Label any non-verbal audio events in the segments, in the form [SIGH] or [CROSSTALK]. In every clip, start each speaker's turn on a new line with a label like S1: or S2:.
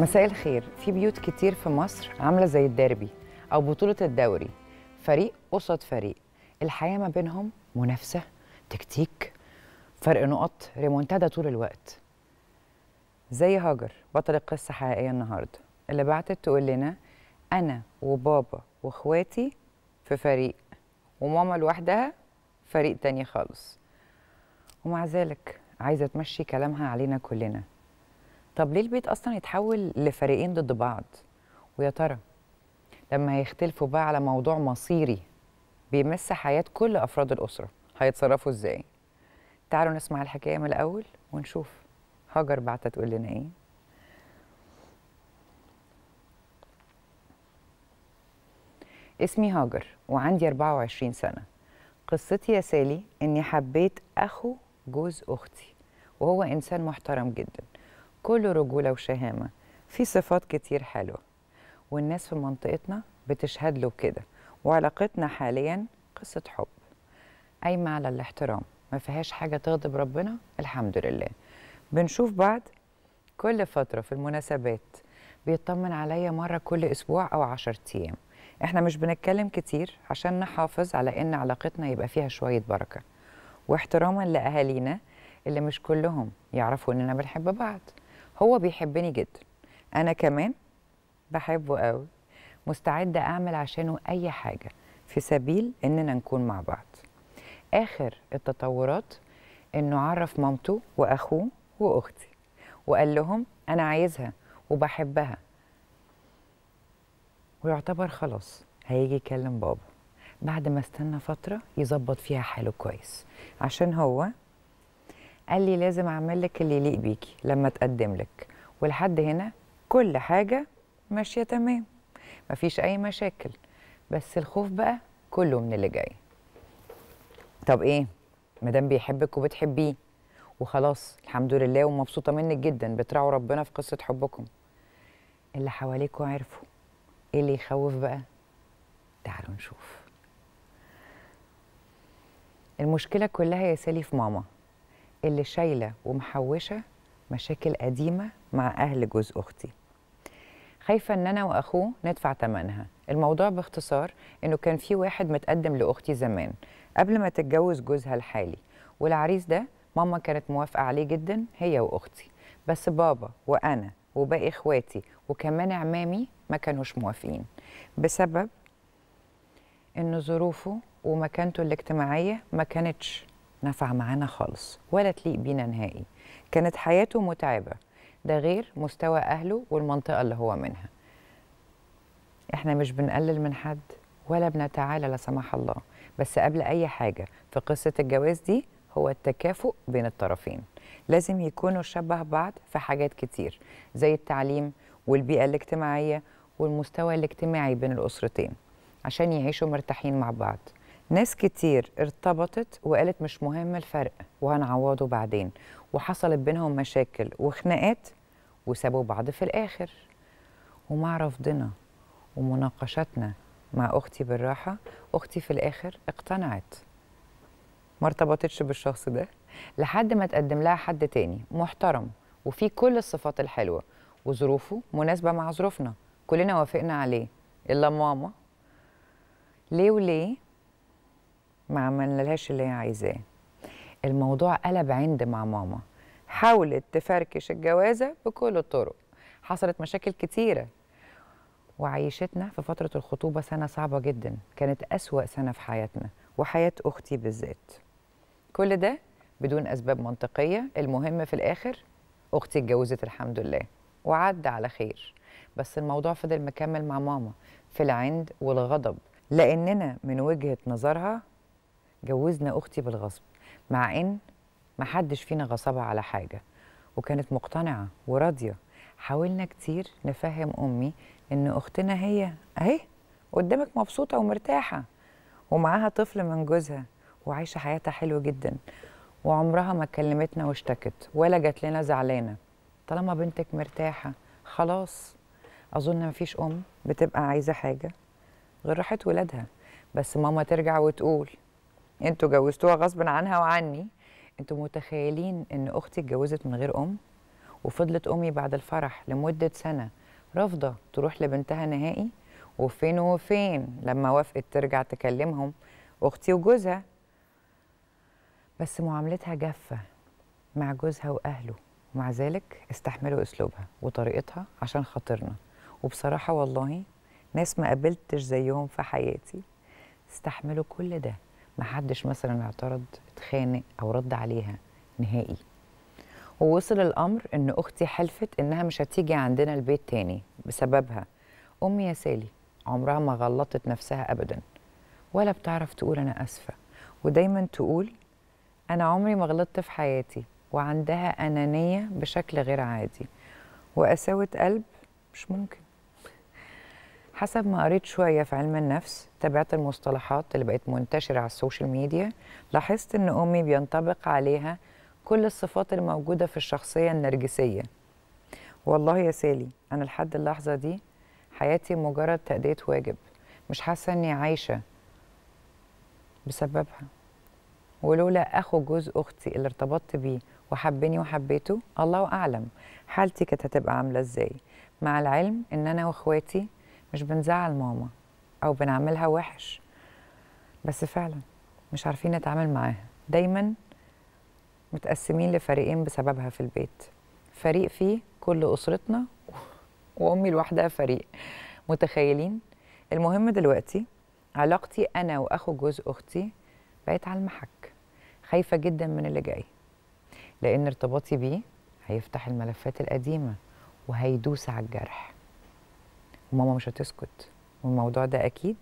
S1: مساء الخير في بيوت كتير في مصر عامله زي الديربي او بطوله الدوري فريق قصاد فريق الحياه ما بينهم منافسه تكتيك فرق نقط ريمونتادا طول الوقت زي هاجر بطل القصة حقيقيه النهارده اللي بعتت تقول لنا انا وبابا واخواتي في فريق وماما لوحدها فريق تاني خالص ومع ذلك عايزه تمشي كلامها علينا كلنا طب ليه البيت اصلا يتحول لفريقين ضد بعض ويا ترى لما هيختلفوا بقى على موضوع مصيري بيمس حياه كل افراد الاسره هيتصرفوا ازاي تعالوا نسمع الحكايه من الاول ونشوف هاجر بعتها تقول لنا ايه اسمي هاجر وعندي 24 سنة قصتي يا سالي إني حبيت أخو جوز أختي وهو إنسان محترم جدا كله رجولة وشهامة في صفات كتير حلوة والناس في منطقتنا بتشهد له كده وعلاقتنا حاليا قصة حب قايمة على الاحترام ما فيهاش حاجة تغضب ربنا الحمد لله بنشوف بعض كل فترة في المناسبات بيطمن عليا مرة كل أسبوع أو عشرة أيام احنا مش بنتكلم كتير عشان نحافظ على ان علاقتنا يبقى فيها شوية بركة واحتراما لأهالينا اللي مش كلهم يعرفوا اننا بنحب بعض هو بيحبني جدا انا كمان بحبه قوي مستعده اعمل عشانه اي حاجه في سبيل اننا نكون مع بعض اخر التطورات انه عرف مامته واخوه واختي وقال لهم انا عايزها وبحبها ويعتبر خلاص هيجي يكلم بابا بعد ما استنى فتره يظبط فيها حاله كويس عشان هو قال لي لازم اعمل لك اللي يليق بيكي لما اتقدم لك ولحد هنا كل حاجه ماشيه تمام مفيش اي مشاكل بس الخوف بقى كله من اللي جاي طب ايه مدام بيحبك وبتحبيه وخلاص الحمد لله ومبسوطه منك جدا بتراعوا ربنا في قصه حبكم اللي حواليكوا عرفوا ايه اللي يخوف بقى تعالوا نشوف المشكله كلها يا سالي في ماما اللي شايله ومحوشه مشاكل قديمه مع اهل جوز اختي خايفه ان انا واخوه ندفع ثمنها الموضوع باختصار انه كان في واحد متقدم لاختي زمان قبل ما تتجوز جوزها الحالي والعريس ده ماما كانت موافقه عليه جدا هي واختي بس بابا وانا وباقي اخواتي وكمان عمامي ما كانوش موافقين بسبب ان ظروفه ومكانته الاجتماعيه ما كانتش نفع معانا خالص ولا تليق بينا نهائي كانت حياته متعبة ده غير مستوى أهله والمنطقة اللي هو منها احنا مش بنقلل من حد ولا بنتعالى لا سمح الله بس قبل أي حاجة في قصة الجواز دي هو التكافؤ بين الطرفين لازم يكونوا شبه بعض في حاجات كتير زي التعليم والبيئة الاجتماعية والمستوى الاجتماعي بين الأسرتين عشان يعيشوا مرتاحين مع بعض ناس كتير ارتبطت وقالت مش مهم الفرق وهنعوضه بعدين وحصلت بينهم مشاكل وخناقات وسابوا بعض في الآخر ومع رفضنا ومناقشتنا مع أختي بالراحة أختي في الآخر اقتنعت ما ارتبطتش بالشخص ده لحد ما تقدم لها حد تاني محترم وفيه كل الصفات الحلوة وظروفه مناسبة مع ظروفنا كلنا وافقنا عليه إلا ماما ليه وليه ما عملنالهاش اللي هي عايزاه الموضوع قلب عند مع ماما حاولت تفركش الجوازه بكل الطرق حصلت مشاكل كتيره وعيشتنا في فتره الخطوبه سنه صعبه جدا كانت اسوا سنه في حياتنا وحياه اختي بالذات كل ده بدون اسباب منطقيه المهم في الاخر اختي اتجوزت الحمد لله وعدى على خير بس الموضوع فضل مكمل مع ماما في العند والغضب لاننا من وجهه نظرها جوزنا اختي بالغصب مع ان ما حدش فينا غصبها على حاجه وكانت مقتنعه وراضيه حاولنا كتير نفهم امي ان اختنا هي اهي قدامك مبسوطه ومرتاحه ومعاها طفل من جوزها وعايشه حياتها حلوه جدا وعمرها ما كلمتنا واشتكت ولا جات لنا زعلانه طالما بنتك مرتاحه خلاص اظن ما فيش ام بتبقى عايزه حاجه غير راحه ولادها بس ماما ترجع وتقول انتوا جوزتوها غصب عنها وعني انتوا متخيلين ان اختي اتجوزت من غير ام وفضلت امي بعد الفرح لمده سنه رافضه تروح لبنتها نهائي وفين وفين لما وافقت ترجع تكلمهم اختي وجوزها بس معاملتها جافه مع جوزها واهله ومع ذلك استحملوا اسلوبها وطريقتها عشان خاطرنا وبصراحه والله ناس ما قابلتش زيهم في حياتي استحملوا كل ده ما حدش مثلا اعترض اتخانق او رد عليها نهائي ووصل الامر ان اختي حلفت انها مش هتيجي عندنا البيت تاني بسببها امي يا سالي عمرها ما غلطت نفسها ابدا ولا بتعرف تقول انا اسفه ودايما تقول انا عمري ما غلطت في حياتي وعندها انانيه بشكل غير عادي وقساوه قلب مش ممكن حسب ما قريت شويه في علم النفس تابعت المصطلحات اللي بقت منتشره على السوشيال ميديا لاحظت ان امي بينطبق عليها كل الصفات الموجوده في الشخصيه النرجسيه والله يا سالي انا لحد اللحظه دي حياتي مجرد تاديه واجب مش حاسه اني عايشه بسببها ولولا اخو جوز اختي اللي ارتبطت بيه وحبني وحبيته الله اعلم حالتي كانت هتبقى عامله ازاي مع العلم ان انا واخواتي مش بنزعل ماما او بنعملها وحش بس فعلا مش عارفين نتعامل معاها دايما متقسمين لفريقين بسببها في البيت فريق فيه كل اسرتنا [LAUGHS] وامي لوحدها فريق متخيلين المهم دلوقتي علاقتي انا واخو جوز اختي بقت على المحك خايفه جدا من اللي جاي لان ارتباطي بيه هيفتح الملفات القديمه وهيدوس على الجرح وماما مش هتسكت والموضوع ده اكيد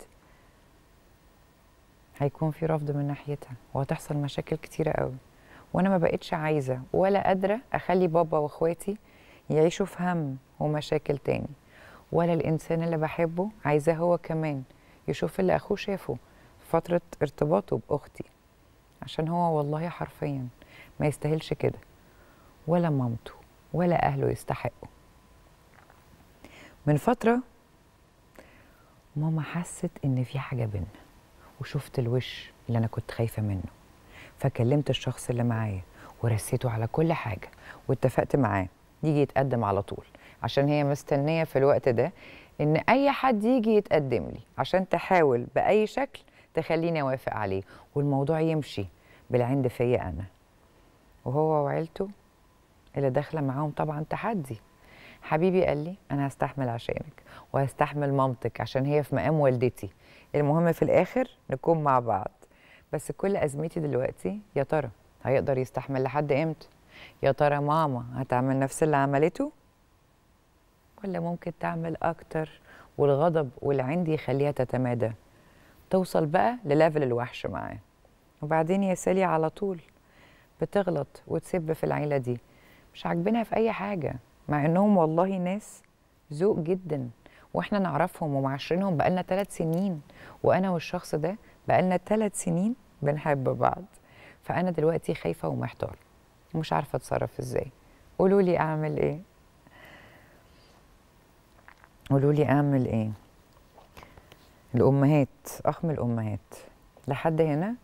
S1: هيكون في رفض من ناحيتها وهتحصل مشاكل كتيره قوي وانا ما بقتش عايزه ولا قادره اخلي بابا واخواتي يعيشوا في هم ومشاكل تاني ولا الانسان اللي بحبه عايزاه هو كمان يشوف اللي اخوه شافه فتره ارتباطه باختي عشان هو والله حرفيا ما يستاهلش كده ولا مامته ولا اهله يستحقوا من فتره ماما حست ان في حاجه بينا وشفت الوش اللي انا كنت خايفه منه فكلمت الشخص اللي معايا ورسيته على كل حاجه واتفقت معاه يجي يتقدم على طول عشان هي مستنيه في الوقت ده ان اي حد يجي يتقدم لي عشان تحاول باي شكل تخليني اوافق عليه والموضوع يمشي بالعند فيا انا وهو وعيلته اللي داخله معاهم طبعا تحدي حبيبي قال لي انا هستحمل عشانك وهستحمل مامتك عشان هي في مقام والدتي المهم في الاخر نكون مع بعض بس كل ازمتي دلوقتي يا ترى هيقدر يستحمل لحد امتى يا ترى ماما هتعمل نفس اللي عملته ولا ممكن تعمل اكتر والغضب واللي عندي يخليها تتمادى توصل بقى لليفل الوحش معاه وبعدين يا سالي على طول بتغلط وتسب في العيله دي مش عاجبينها في اي حاجه مع انهم والله ناس ذوق جدا واحنا نعرفهم ومعاشرينهم بقالنا ثلاث سنين وانا والشخص ده بقالنا ثلاث سنين بنحب بعض فانا دلوقتي خايفه ومحتاره ومش عارفه اتصرف ازاي قولوا لي اعمل ايه قولوا لي اعمل ايه الامهات اخم الامهات لحد هنا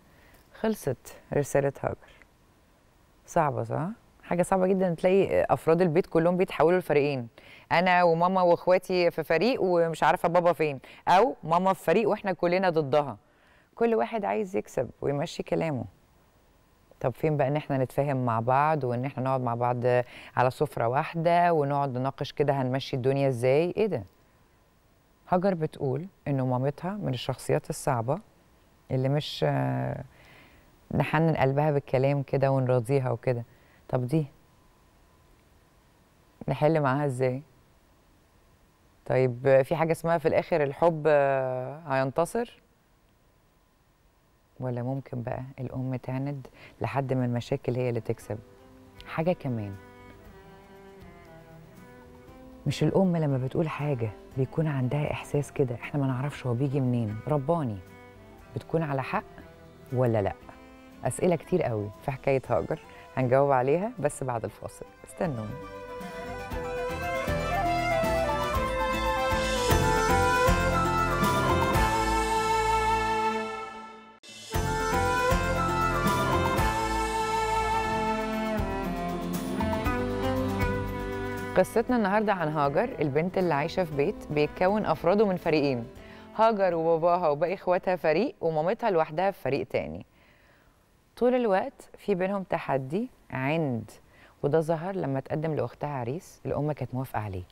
S1: خلصت رساله هاجر صعبه صح حاجه صعبه جدا تلاقي افراد البيت كلهم بيتحولوا لفريقين انا وماما واخواتي في فريق ومش عارفه بابا فين او ماما في فريق واحنا كلنا ضدها كل واحد عايز يكسب ويمشي كلامه طب فين بقى ان احنا نتفاهم مع بعض وان احنا نقعد مع بعض على سفره واحده ونقعد نناقش كده هنمشي الدنيا ازاي ايه ده هاجر بتقول انه مامتها من الشخصيات الصعبه اللي مش نحنن قلبها بالكلام كده ونراضيها وكده طب دي نحل معاها ازاي طيب في حاجه اسمها في الاخر الحب آه، هينتصر ولا ممكن بقى الام تعند لحد ما المشاكل هي اللي تكسب حاجه كمان مش الام لما بتقول حاجه بيكون عندها احساس كده احنا ما نعرفش هو بيجي منين رباني بتكون على حق ولا لا اسئله كتير قوي في حكايه هاجر هنجاوب عليها بس بعد الفاصل استنونا قصتنا النهارده عن هاجر البنت اللي عايشه في بيت بيتكون افراده من فريقين هاجر وباباها وباقي اخواتها فريق ومامتها لوحدها في فريق تاني طول الوقت في بينهم تحدي عند وده ظهر لما تقدم لاختها عريس الام كانت موافقه عليه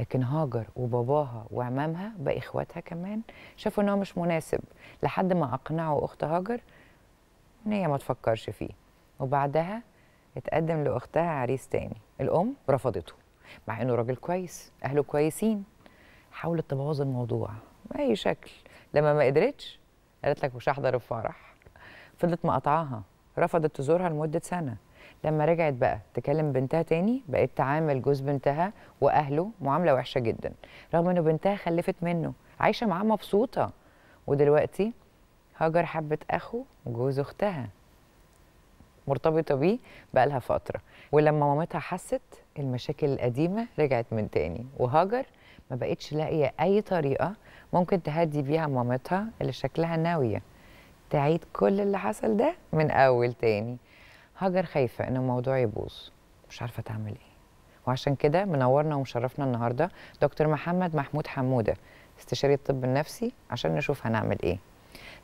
S1: لكن هاجر وباباها وعمامها بقى اخواتها كمان شافوا ان هو مش مناسب لحد ما اقنعوا اخت هاجر ان هي ما تفكرش فيه وبعدها اتقدم لاختها عريس تاني الام رفضته مع انه راجل كويس اهله كويسين حاولت تبوظ الموضوع باي شكل لما ما قدرتش قالت لك مش هحضر الفرح فضلت مقطعاها رفضت تزورها لمده سنه لما رجعت بقى تكلم بنتها تاني بقت تعامل جوز بنتها واهله معامله وحشه جدا رغم انه بنتها خلفت منه عايشه معاه مبسوطه ودلوقتي هاجر حبت اخو جوز اختها مرتبطه بيه بقالها فتره ولما مامتها حست المشاكل القديمه رجعت من تاني وهاجر ما بقتش لاقيه اي طريقه ممكن تهدي بيها مامتها اللي شكلها ناويه تعيد كل اللي حصل ده من أول تاني هاجر خايفة إن الموضوع يبوظ مش عارفة تعمل إيه وعشان كده منورنا ومشرفنا النهاردة دكتور محمد محمود حمودة استشاري الطب النفسي عشان نشوف هنعمل إيه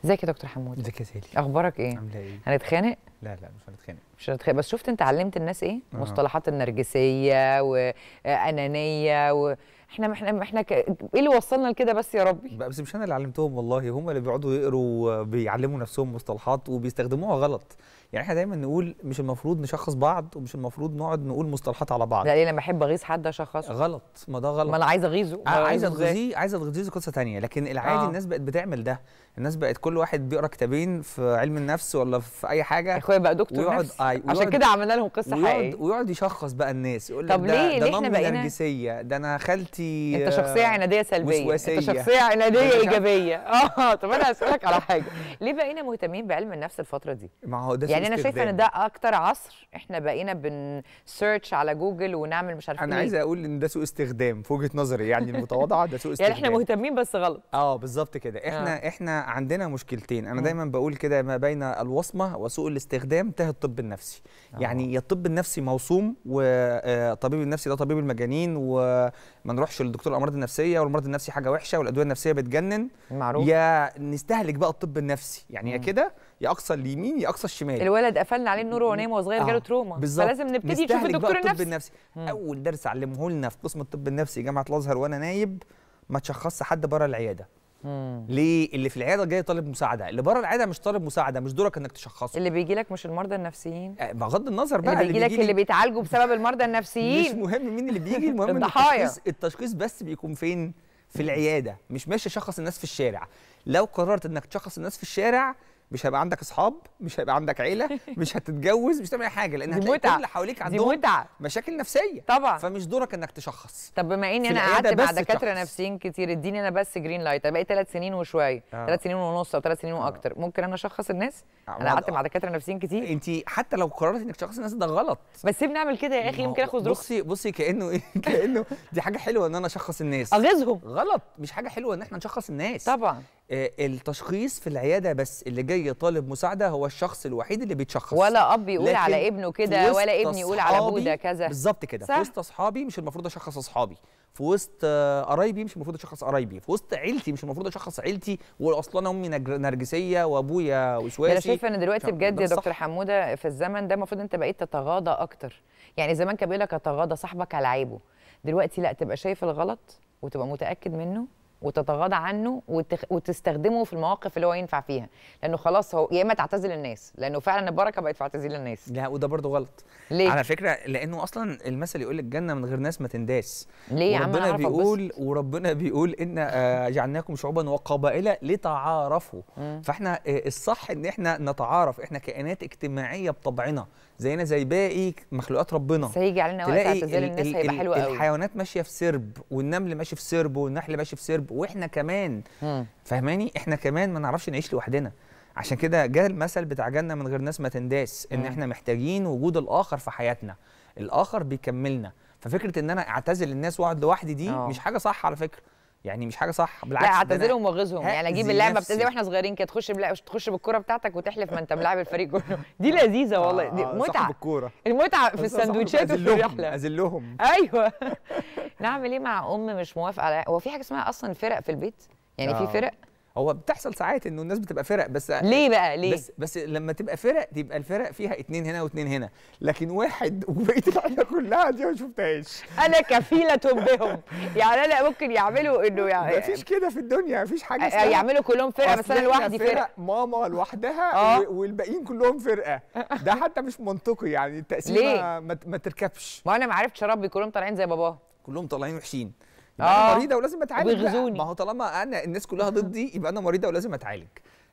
S1: ازيك يا دكتور حمود ازيك يا سيلي اخبارك ايه عامله ايه هنتخانق لا لا مش هنتخانق مش هنتخانق بس شفت انت علمت الناس ايه آه. مصطلحات النرجسيه وانانيه و... آه، احنا احنا احنا ك... ايه اللي وصلنا لكده بس يا ربي بس مش انا اللي علمتهم
S2: والله هم اللي بيقعدوا يقروا بيعلموا نفسهم مصطلحات وبيستخدموها غلط يعني احنا دايما نقول مش المفروض نشخص بعض ومش المفروض نقعد نقول مصطلحات على بعض لا ليه لما احب
S1: اغيظ حد اشخصه غلط ما ده غلط ما انا عايز اغيظه عايز اغيظيه
S2: عايز اغيظيه قصه ثانيه لكن العادي آه. الناس بقت بتعمل ده الناس بقت كل واحد بيقرا كتابين في علم النفس ولا في اي حاجه اخويا بقى دكتور ويقعد نفس. آه، ويقعد عشان كده عملنا لهم قصه ويقعد حقيقيه ويقعد يشخص بقى الناس يقول طب ده ليه ده احنا بقينا نرجسيه ده انا خالتي انت شخصيه آه، عناديه سلبيه وسواسية. انت شخصيه عناديه ايجابيه
S1: اه طب انا هسالك على حاجه ليه بقينا مهتمين بعلم النفس الفتره دي
S2: ما هو ده يعني يعني انا شايفه ان ده
S1: اكتر عصر احنا بقينا بنسيرش على جوجل ونعمل مش عارف انا إيه. عايز
S2: اقول ان ده سوء استخدام في وجهه نظري يعني المتواضعه ده سوء استخدام [LAUGHS] يعني
S1: احنا مهتمين بس غلط اه بالظبط كده احنا آه.
S2: احنا عندنا مشكلتين انا آه. دايما بقول كده ما بين الوصمه وسوء الاستخدام تاه الطب النفسي آه. يعني يا الطب النفسي موصوم وطبيب آه، النفسي ده طبيب المجانين وما نروحش لدكتور الامراض النفسيه والمرض النفسي حاجه وحشه والادويه النفسيه بتجنن معروف يا نستهلك بقى الطب النفسي يعني يا كده يا اقصى اليمين يا اقصى الشمال الولد
S1: قفلنا عليه النور وهو نايم وهو صغير آه. جاله تروما بالظبط فلازم نبتدي نشوف الدكتور النفسي
S2: النفسي اول درس علمه لنا في قسم الطب النفسي جامعه الازهر وانا نايب ما تشخصش حد بره العياده مم. ليه اللي في العياده جاي طالب مساعده اللي بره العياده مش طالب مساعده مش دورك انك تشخصه اللي بيجي لك مش المرضى النفسيين آه، بغض النظر بقى اللي بيجي لك اللي, اللي
S1: بيتعالجوا بسبب المرضى [LAUGHS] النفسيين مش مهم مين اللي بيجي المهم التشخيص
S2: التشخيص بس بيكون فين في العياده مش ماشي اشخص الناس في الشارع لو قررت انك تشخص الناس في الشارع مش هيبقى عندك اصحاب مش هيبقى عندك عيله [LAUGHS] مش هتتجوز مش هتعمل اي حاجه لان هتلاقي كل اللي حواليك عندهم متعة. مشاكل نفسيه طبعا فمش دورك انك
S1: تشخص طب بما اني انا قعدت مع دكاتره نفسيين كتير اديني انا بس جرين لايت انا بقيت ثلاث سنين وشويه ثلاث آه. سنين ونص او ثلاث سنين آه. واكتر آه. ممكن انا اشخص الناس آه. انا قعدت مع دكاتره نفسيين كتير انت حتى لو قررت انك تشخص الناس ده غلط بس سيبني اعمل كده يا اخي يمكن اخد بصي بصي كانه ايه [LAUGHS] كانه
S2: دي حاجه حلوه ان انا اشخص الناس اغيظهم غلط مش حاجه حلوه ان احنا نشخص الناس طبعا آه، التشخيص في العياده بس اللي جاي طالب مساعده هو الشخص الوحيد اللي بيتشخص ولا اب يقول على ابنه كده ولا ابني يقول على ابوه ده كذا بالظبط كده في وسط اصحابي مش المفروض اشخص اصحابي في وسط قرايبي مش المفروض اشخص قرايبي في وسط عيلتي مش المفروض اشخص عيلتي واصلا امي نرجسيه وابويا وسواسي انا شايفه ان دلوقتي إيه. بجد يا دكتور
S1: حموده في الزمن ده المفروض انت بقيت تتغاضى اكتر يعني زمان كان بيقول لك اتغاضى صاحبك على عيبه دلوقتي لا تبقى شايف الغلط وتبقى متاكد منه وتتغاضى عنه وتخ... وتستخدمه في المواقف اللي هو ينفع فيها لانه خلاص هو يا اما تعتزل الناس لانه فعلا البركه بقت في اعتزال الناس لا وده برضه غلط ليه؟ على
S2: فكره لانه اصلا المثل يقول الجنه من غير ناس ما تنداس ليه يا عم ربنا بيقول وربنا بيقول ان آه، جعلناكم شعوبا وقبائل لتعارفوا فاحنا آه، الصح ان احنا نتعارف احنا كائنات اجتماعيه بطبعنا زينا زي باقي مخلوقات ربنا بس هيجي علينا وقت اعتزال الناس هيبقى حلو قوي الحيوانات ماشيه في سرب والنمل ماشي في سرب والنحل ماشي في سرب واحنا كمان فاهماني احنا كمان ما نعرفش نعيش لوحدنا عشان كده جه المثل بتاع جنه من غير ناس ما تنداس ان احنا محتاجين وجود الاخر في حياتنا الاخر بيكملنا ففكره ان انا اعتزل الناس واقعد لوحدي دي أوه. مش حاجه صح على فكره يعني مش حاجه صح بالعكس لا اعتذرهم واغيظهم يعني اجيب اللعبه بتاع واحنا
S1: صغيرين كده تخش تخش بالكوره بتاعتك وتحلف ما انت ملاعب الفريق كله دي آه، لذيذه آه، والله دي متعه صاحب الكوره
S2: المتعه في السندوتشات وفي الرحله اذلهم
S1: ايوه [LAUGHS] نعمل ايه مع ام مش موافقه هو في حاجه اسمها اصلا فرق في البيت يعني في آه. فرق
S2: هو بتحصل ساعات انه الناس بتبقى فرق بس ليه بقى ليه بس بس لما تبقى فرق تبقى الفرق فيها اتنين هنا واتنين هنا لكن واحد [LAUGHS] وبقيه العيله كلها دي ما شفتهاش انا كفيله
S1: بهم يعني انا ممكن يعملوا انه يعني ما فيش كده في الدنيا ما فيش حاجه آه، اسمها يعملوا كلهم فرقه بس انا لوحدي فرق, فرق
S2: ماما لوحدها آه. والباقيين كلهم فرقه ده حتى مش منطقي يعني التقسيمه ما, ما تركبش ما انا ما عرفتش اربي كلهم طالعين زي باباه كلهم طالعين وحشين آه. مريضه ولازم اتعالج ما هو طالما انا الناس كلها ضدي يبقى انا مريضه ولازم اتعالج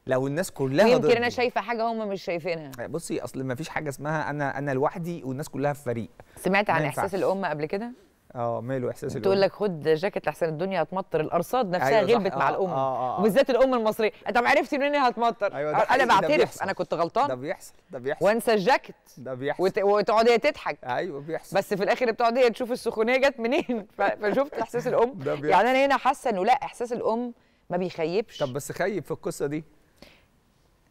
S2: لو الناس كلها يمكن ضدي. انا
S1: شايفه حاجه هم مش شايفينها
S2: آه، بصي اصل ما فيش حاجه اسمها انا انا لوحدي والناس كلها في فريق سمعت عن احساس الام قبل كده اه ماله
S1: احساس تقول لك خد جاكيت لحسن الدنيا هتمطر الارصاد نفسها أيوة غلبت مع آه، الام آه آه وبالذات آه. الام المصريه طب عرفتي منين هتمطر أيوة آه، انا بعترف انا كنت غلطان ده بيحصل ده بيحصل وانسى الجاكيت ده بيحصل وت... وتقعد هي تضحك ايوه بيحصل بس في الاخر بتقعد هي تشوف السخونيه جت منين [LAUGHS] فشفت احساس الام ده بيحصل. يعني انا هنا حاسه انه لا احساس الام ما بيخيبش طب بس خيب في القصه دي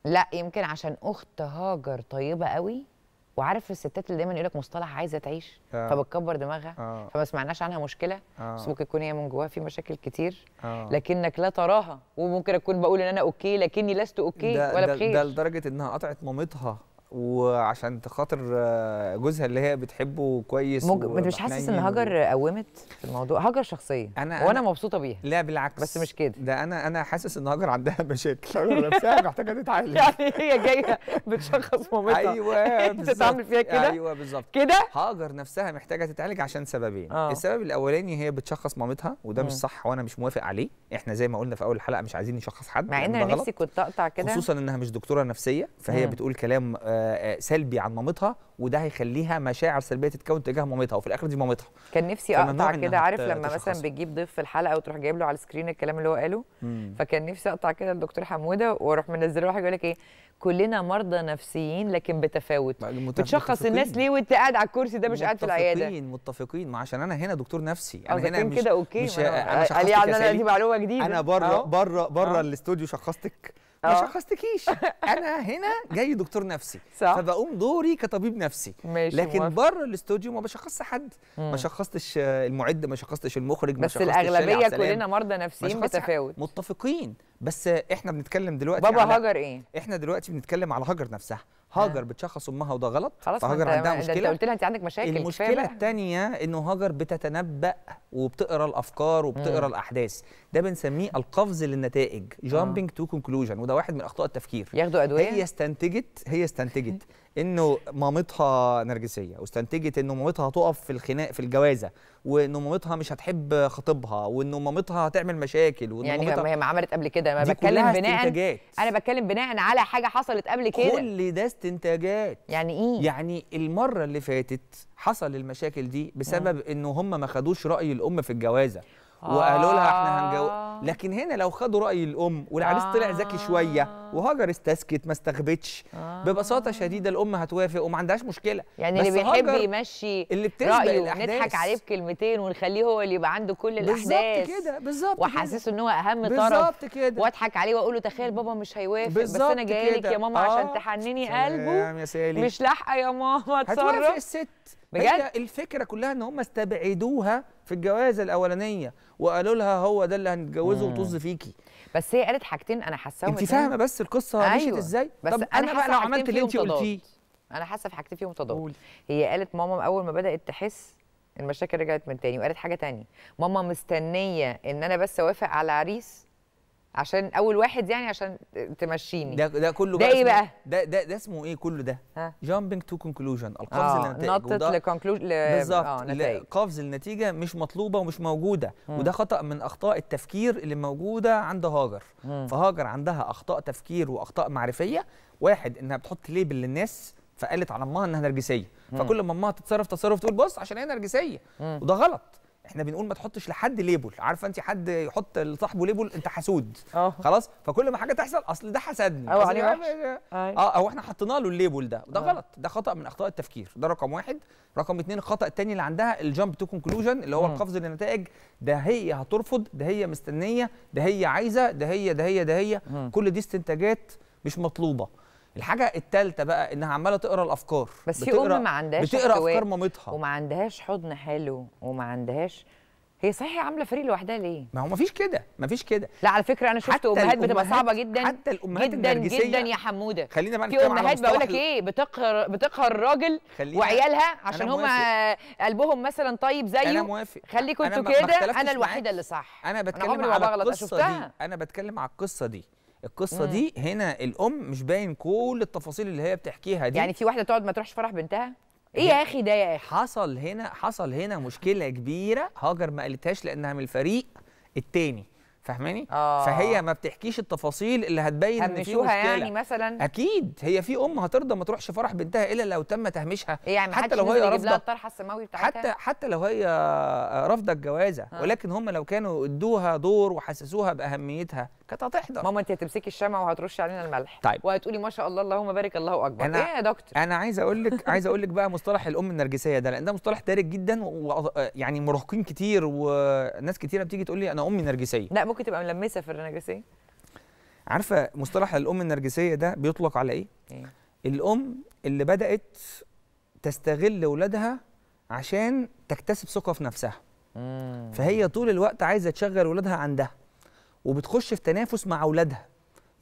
S1: لا يمكن عشان اخت هاجر طيبه قوي وعارف الستات اللي دايما يقول لك مصطلح عايزه تعيش آه. فبتكبر دماغها آه. فما سمعناش عنها مشكله آه. بس ممكن يكون هي من جواها في مشاكل كتير آه. لكنك لا تراها وممكن اكون بقول ان انا اوكي لكني لست اوكي ده ولا بخير ده, ده
S2: لدرجه انها قطعت مامتها وعشان خاطر آه، جوزها اللي هي بتحبه كويس مج... انت مش حاسس ان هاجر
S1: قومت في الموضوع هاجر شخصيه أنا وانا
S2: أنا... مبسوطه بيها لا بالعكس بس مش كده ده انا انا حاسس ان هاجر عندها [LAUGHS] مشاكل هاجر نفسها محتاجه تتعالج [LAUGHS] يعني هي جايه بتشخص مامتها ايوه [LAUGHS] بالظبط تعمل فيها كده ايوه بالظبط كده هاجر نفسها محتاجه تتعالج عشان سببين آه. السبب الاولاني هي بتشخص مامتها وده مش صح وانا مش موافق عليه احنا زي ما قلنا في اول الحلقه مش عايزين نشخص حد مع ان انا نفسي
S1: كنت اقطع كده خصوصا
S2: انها مش دكتوره نفسيه فهي بتقول كلام آه، آه، آه، سلبي عن مامتها وده هيخليها مشاعر سلبيه تتكون تجاه مامتها وفي الاخر دي مامتها كان نفسي اقطع كده عارف لما مثلا بتجيب
S1: ضيف في الحلقه وتروح جايب له على السكرين الكلام اللي هو قاله مم. فكان نفسي اقطع كده الدكتور حموده واروح منزله حاجه يقول لك ايه كلنا مرضى نفسيين لكن بتفاوت بتشخص الناس ليه وانت قاعد على الكرسي ده مش قاعد في العياده
S2: متفقين متفقين ما عشان انا هنا دكتور نفسي انا هنا مش كده اوكي مش انا أنا, يعني انا دي معلومه جديده انا بره بره بره الاستوديو شخصتك ما آه. شخصتكيش [LAUGHS] انا هنا جاي دكتور نفسي صح. فبقوم دوري كطبيب نفسي ماشي لكن بره الاستوديو ما بشخصش حد ما شخصتش المعد ما شخصتش المخرج ما بس الاغلبيه كلنا مرضى نفسيين بتفاوت متفقين بس احنا بنتكلم دلوقتي بابا هاجر ايه احنا دلوقتي بنتكلم على هاجر نفسها هاجر بتشخص امها وده غلط خلاص هاجر عندها مشكله انت قلت لها انت عندك مشاكل المشكله الثانيه انه هاجر بتتنبأ وبتقرا الافكار وبتقرا الاحداث ده بنسميه القفز للنتائج جامبنج تو كونكلوجن وده واحد من اخطاء التفكير ياخدوا ادويه هي استنتجت هي استنتجت انه مامتها نرجسيه واستنتجت انه مامتها هتقف في الخناق في الجوازه وانه مامتها مش هتحب خطيبها وانه مامتها هتعمل مشاكل وإنه يعني مامتها هي ما
S1: عملت قبل كده انا بتكلم بناء انا بتكلم بناء على حاجه حصلت قبل كده كل ده استنتاجات يعني
S2: ايه يعني المره اللي فاتت حصل المشاكل دي بسبب انه هم ما خدوش راي الام في الجوازه وقالوا لها احنا هنجوز آه. لكن هنا لو خدوا راي الام والعريس آه. طلع ذكي آه. شويه وهاجر استسكت ما استغبتش آه. ببساطه شديده الام هتوافق وما
S1: عندهاش مشكله يعني اللي بيحب يمشي اللي الاحداث نضحك عليه بكلمتين ونخليه هو اللي يبقى عنده كل الاحداث بالظبط كده بالظبط وحاسسه ان هو اهم طرف بالظبط كده واضحك عليه واقول له تخيل بابا مش هيوافق بس انا جايه لك يا ماما آه. عشان تحنني قلبه يا سالي. مش لاحقه يا ماما اتصرف هتوافق الست
S2: بجد الفكره كلها ان هم استبعدوها في الجوازه الاولانيه وقالوا لها هو ده اللي هنتجوزه وطز فيكي بس هي قالت حاجتين انا
S1: حاساهم انت فاهمه بس القصه أيوة. مشيت ازاي بس طب انا, أنا بقى لو عملت اللي انت قلتيه انا حاسه في حاجتين فيهم تضاد هي قالت ماما اول ما بدات تحس المشاكل رجعت من تاني وقالت حاجه تانية ماما مستنيه ان انا بس اوافق على عريس عشان اول واحد يعني عشان تمشيني ده ده كله ده بقى ايه بقى
S2: ده ده ده اسمه ايه كله ده جامبنج تو كونكلوجن القفز آه، للنتائج نطت
S1: لكونكلوجن بالظبط آه،
S2: قفز النتيجه مش مطلوبه ومش موجوده م. وده خطا من اخطاء التفكير اللي موجوده عند هاجر م. فهاجر عندها اخطاء تفكير واخطاء معرفيه واحد انها بتحط ليبل للناس فقالت على امها انها نرجسيه فكل ما امها تتصرف تصرف تقول بص عشان هي نرجسيه وده غلط احنا بنقول ما تحطش لحد ليبل عارفه انت حد يحط لصاحبه ليبل انت حسود أوه. خلاص فكل ما حاجه تحصل اصل ده حسدني أو أيوة، أصل يعني يعني أيوة. اه او احنا حطينا له الليبل ده ده آه. غلط ده خطا من اخطاء التفكير ده رقم واحد رقم اتنين الخطا التاني اللي عندها الجامب تو كونكلوجن اللي هو القفز للنتائج ده هي هترفض ده هي مستنيه ده هي عايزه ده هي ده هي ده هي, ده هي. كل دي استنتاجات مش مطلوبه الحاجه الثالثه بقى انها عماله تقرا الافكار
S1: بس في ام ما عندهاش بتقرا افكار مامتها وما عندهاش حضن حلو وما عندهاش هي صحيح هي عامله فريق لوحدها ليه؟ ما هو مفيش كده، مفيش كده لا على فكره انا شفت امهات بتبقى صعبه جدا حتى الامهات جدا جدا يا حموده خلينا بقى في امهات بقول لك ايه بتقهر بتقهر الراجل وعيالها عشان هم قلبهم مثلا طيب زيه انا موافق خليكوا انتوا كده انا الوحيده اللي صح انا بتكلم أنا على القصه دي
S2: انا بتكلم على القصه دي القصه مم. دي هنا الام مش باين كل التفاصيل اللي هي بتحكيها دي يعني في واحده تقعد ما تروحش فرح بنتها ايه يا اخي ده يا اخي حصل هنا حصل هنا مشكله كبيره هاجر ما قالتهاش لانها من الفريق التاني فاهماني آه. فهي ما بتحكيش التفاصيل اللي هتبين ان في مشكله يعني مثلا اكيد هي في ام هترضى ما تروحش فرح بنتها الا لو تم تهميشها إيه يعني حتى لو هي رافضه حتى حتى لو هي رافضه الجوازه آه. ولكن هم لو كانوا ادوها دور وحسسوها باهميتها كانت هتحضر ماما انت هتمسكي
S1: الشمع وهترشي علينا الملح طيب وهتقولي ما شاء الله اللهم بارك الله اكبر أنا ايه يا
S2: دكتور انا عايز اقول لك [LAUGHS] عايز اقول لك بقى مصطلح الام النرجسيه ده لان ده مصطلح دارج جدا ويعني مراهقين كتير وناس كتيره بتيجي تقول لي انا امي نرجسيه
S1: لا ممكن تبقى ملمسه في النرجسيه
S2: عارفه مصطلح الام النرجسيه ده بيطلق على ايه؟ ايه الام اللي بدات تستغل اولادها عشان تكتسب ثقه في نفسها مم. فهي طول الوقت عايزه تشغل اولادها عندها وبتخش في تنافس مع اولادها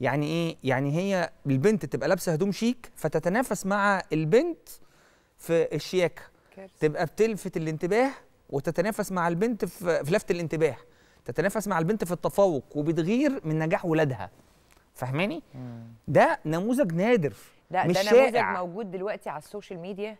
S2: يعني ايه يعني هي البنت تبقى لابسه هدوم شيك فتتنافس مع البنت في الشياكه تبقى بتلفت الانتباه وتتنافس مع البنت في, في لفت الانتباه تتنافس مع البنت في التفوق وبتغير من نجاح ولادها فاهماني ده نموذج نادر ده مش ده نموذج شائع.
S1: موجود دلوقتي على السوشيال ميديا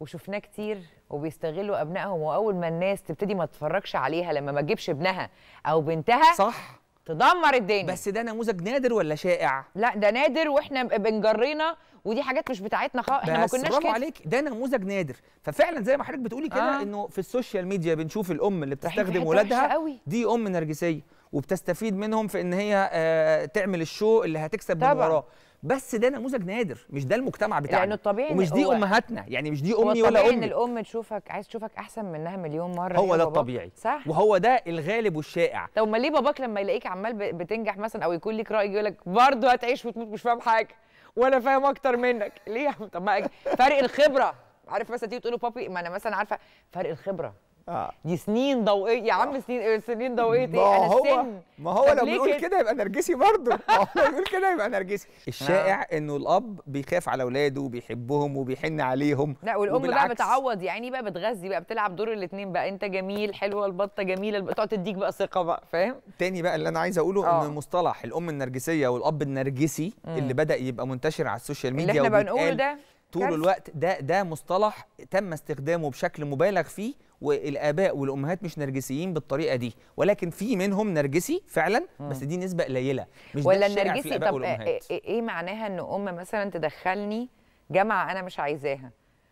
S1: وشفناه كتير وبيستغلوا ابنائهم واول ما الناس تبتدي ما تتفرجش عليها لما ما تجيبش ابنها او بنتها صح تدمر الدنيا بس ده نموذج نادر ولا شائع لا ده نادر واحنا بنجرينا ودي حاجات مش بتاعتنا خالص احنا ما كناش كده عليك
S2: ده نموذج نادر ففعلا زي ما حضرتك بتقولي كده آه. انه في السوشيال ميديا بنشوف الام اللي بتستخدم ولادها دي ام نرجسيه وبتستفيد منهم في ان هي آه تعمل الشو اللي هتكسب من وراه بس ده نموذج نادر مش ده المجتمع بتاعنا لانه الطبيعي ومش دي امهاتنا يعني مش دي امي ولا امي ان الام
S1: تشوفك عايز تشوفك احسن منها مليون مره هو إيه ده الطبيعي صح
S2: وهو ده الغالب والشائع
S1: طب ما ليه باباك لما يلاقيك عمال بتنجح مثلا او يكون ليك راي يقول لك برضه هتعيش وتموت مش فاهم حاجه وانا فاهم اكتر منك ليه طب ما فرق الخبره عارف مثلا تيجي تقول له بابي ما انا مثلا عارفه فرق الخبره آه. دي سنين ضوئيه يا عم آه. سنين آه، سنين ضوئيه ايه انا هو السن ما هو لو بيقول كده يبقى نرجسي برضه [LAUGHS] هو
S2: لو بيقول كده يبقى نرجسي الشائع انه الاب بيخاف على اولاده وبيحبهم وبيحن عليهم لا والام بقى
S1: بتعوض يعني بقى بتغذي بقى بتلعب دور الاثنين بقى انت جميل حلوه البطه جميله بتقعد تديك بقى ثقه بقى فاهم
S2: تاني بقى اللي انا عايز اقوله أوه. ان مصطلح الام النرجسيه والاب النرجسي مم. اللي بدا يبقى منتشر على السوشيال ميديا اللي احنا بنقوله ده طول الوقت ده ده مصطلح تم استخدامه بشكل مبالغ فيه والاباء والامهات مش نرجسيين بالطريقه دي ولكن في منهم نرجسي فعلا بس دي نسبه قليله مش ولا النرجسي طب والأمهات. إيه،,
S1: إيه،, ايه معناها ان ام مثلا تدخلني جامعه انا مش عايزاها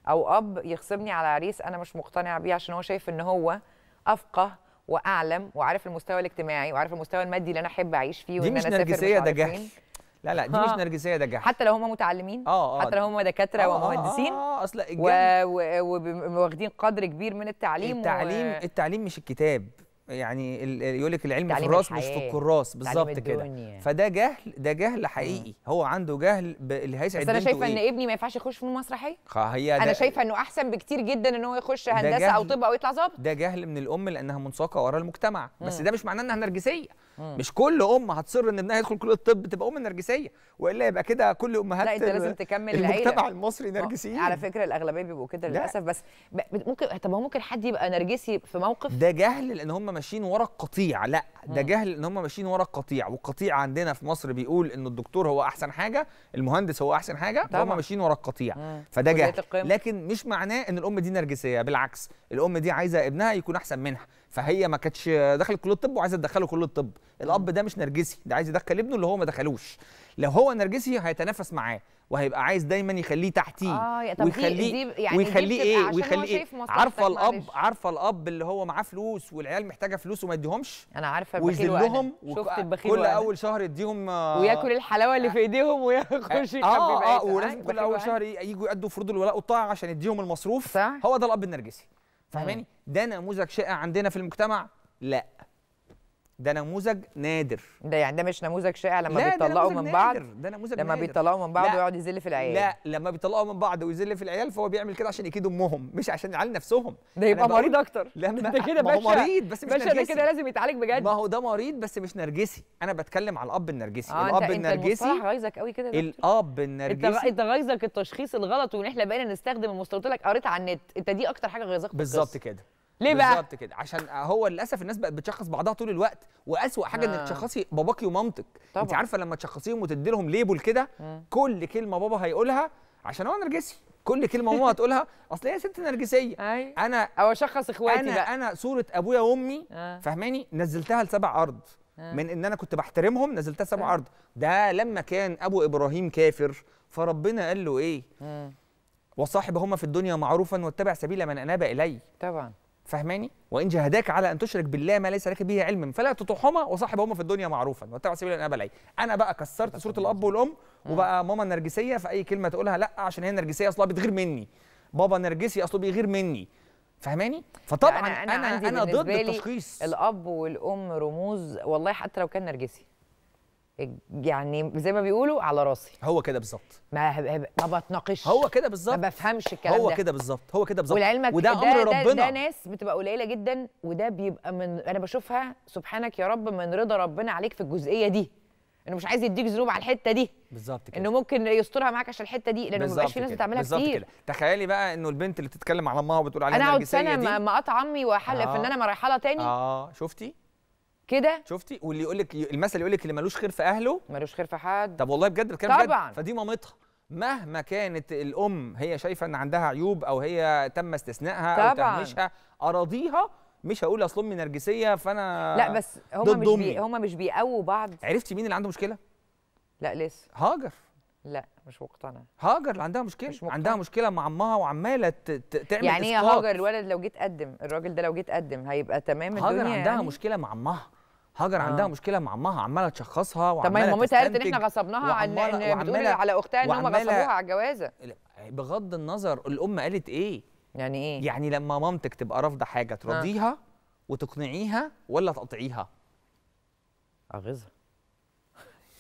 S1: او اب يخصمني على عريس انا مش مقتنع بيه عشان هو شايف ان هو افقه واعلم وعارف المستوى الاجتماعي وعارف المستوى المادي اللي انا احب اعيش فيه وان انا دي مش ده جهل
S2: لا لا دي مش نرجسيه ده جهل حتى
S1: لو هم متعلمين اه اه حتى لو هم دكاتره آه،, آه ومهندسين اه, آه، اصل واخدين قدر كبير من التعليم التعليم و...
S2: التعليم مش الكتاب يعني يقول لك العلم في الراس مش في الكراس بالظبط كده فده جهل ده جهل حقيقي هو عنده جهل اللي هيسعد بس انا شايفه ان إيه؟
S1: ابني ما ينفعش يخش فنون مسرحيه
S2: هي انا شايفه
S1: انه احسن بكتير جدا ان هو يخش هندسه او طب او يطلع ظابط
S2: ده جهل من الام لانها منساقه ورا المجتمع بس ده مش معناه انها نرجسيه مش كل ام هتصر ان ابنها يدخل كليه الطب
S1: تبقى ام نرجسيه والا يبقى كده كل امهات لا انت لازم تكمل المجتمع العيلة. المصري آه، نرجسيين على فكره الاغلبيه بيبقوا كده للاسف بس ممكن طب هو ممكن حد يبقى نرجسي في موقف ده جهل
S2: لان هم ماشيين ورا القطيع لا ده جهل ان هم ماشيين ورا القطيع والقطيع عندنا في مصر بيقول ان الدكتور هو احسن حاجه المهندس هو احسن حاجه فهم ماشيين ورا القطيع فده جهل لكن مش معناه ان الام دي نرجسيه بالعكس الام دي عايزه ابنها يكون احسن منها فهي ما كانتش دخلت كليه الطب وعايزه تدخله كليه الطب الاب ده مش نرجسي ده عايز يدخل ابنه اللي هو ما دخلوش لو هو نرجسي هيتنافس معاه وهيبقى عايز دايما يخليه تحتيه آه ويخليه دي, يعني دي يعني ويخليه ايه ويخليه ايه عارفه الاب عارفه الاب اللي هو معاه فلوس والعيال محتاجه فلوس وما يديهمش انا عارفه البخيل ويذلهم شفت البخيل كل اول شهر يديهم آه وياكل
S1: الحلاوه اللي في ايديهم ويخش آه, آه, آه, ولازم كل اول
S2: شهر يجوا يأدوا فروض الولاء والطاعه عشان يديهم المصروف صح؟ هو ده الاب النرجسي فاهماني ده نموذج شائع عندنا في المجتمع لا ده نموذج نادر ده يعني ده مش نموذج شائع لما بيطلقوا من بعض ده نموذج لما بيطلقوا من بعض ويقعد يذل في العيال لا لما بيطلقوا من بعض ويذل في العيال فهو بيعمل كده عشان يكيد امهم مش عشان يعالج نفسهم ده يبقى مريض اكتر لما ده كده باشا مريض بس مش نرجسي كده لازم يتعالج بجد ما هو ده مريض بس مش نرجسي انا بتكلم على الاب النرجسي آه الاب انت النرجسي انت
S1: غايزك قوي كده
S2: الاب النرجسي انت
S1: غايزك التشخيص الغلط وان احنا بقينا نستخدم المصطلح لك قريت على النت انت دي اكتر حاجه غايزاك بالظبط
S2: كده ليه بقى بالظبط كده عشان هو للاسف الناس بقت بتشخص بعضها طول الوقت واسوا حاجه آه. ان تشخصي باباكي ومامتك طبعا. انت عارفه لما تشخصيهم وتدي لهم ليبل كده كل كلمه بابا هيقولها عشان هو نرجسي كل كلمه ماما هتقولها اصل هي ست نرجسيه أي. انا او اشخص اخواتي انا بقى. انا صوره ابويا وامي آه. نزلتها لسبع ارض آه. من ان انا كنت بحترمهم نزلتها سبع آه. ارض ده لما كان ابو ابراهيم كافر فربنا قال له ايه آه. وصاحبهما في الدنيا معروفا واتبع سبيل من اناب الي طبعا فهماني وان جهداك على ان تشرك بالله ما ليس لك به علم فلا تطعهما وصاحبهما في الدنيا معروفا واتبع سبيل انا بلاي انا بقى كسرت صوره الاب والام وبقى ماما نرجسيه فاي كلمه تقولها لا عشان هي نرجسيه اصلها بتغير مني بابا نرجسي اصله بيغير مني فهماني فطبعا انا انا, أنا, أنا ضد التشخيص
S1: الاب والام رموز والله حتى لو كان نرجسي يعني زي ما بيقولوا على راسي هو كده بالظبط ما ما بتناقش هو كده بالظبط ما بفهمش الكلام هو ده هو كده بالظبط هو كده بالظبط ولعلمك وده ده امر ده ربنا ده ناس بتبقى قليله جدا وده بيبقى من انا بشوفها سبحانك يا رب من رضا ربنا عليك في الجزئيه دي انه مش عايز يديك ذنوب على الحته دي بالظبط كده انه ممكن يسترها معاك عشان الحته دي لانه ما بقاش في ناس بتعملها كتير كده.
S2: تخيلي بقى انه البنت اللي بتتكلم على امها وبتقول عليها انا اقعد سنه مقاطع
S1: عمي واحلف آه. ان انا ما رايحه لها تاني
S2: اه شفتي كده شفتي واللي يقول لك المثل اللي يقول لك اللي ملوش خير في اهله ملوش خير في حد طب والله بجد الكلام طبعا بجد. فدي مامتها مهما كانت الام هي شايفه ان عندها عيوب او هي تم استثنائها طبعا. او تهميشها اراضيها مش هقول اصل امي نرجسيه فانا لا بس هم مش بي يعني.
S1: هم مش بيقووا بعض
S2: عرفتي مين اللي عنده مشكله
S1: لا لسه هاجر لا مش مقتنع هاجر اللي عندها مشكله مش مقتنع. عندها
S2: مشكله مع امها وعماله تعمل يعني ايه هاجر الولد
S1: لو جه تقدم الراجل ده لو جه تقدم هيبقى تمام الدنيا هاجر عندها يعني؟
S2: مشكله مع امها هاجر آه. عندها مشكله مع امها عماله تشخصها وعماله طب ما مامتها قالت ان احنا غصبناها عن ان بتقول على اختها ان هم غصبوها على الجوازه بغض النظر الام قالت ايه يعني ايه يعني لما مامتك تبقى رافضه حاجه آه. ترضيها آه. وتقنعيها
S1: ولا تقطعيها اغيظها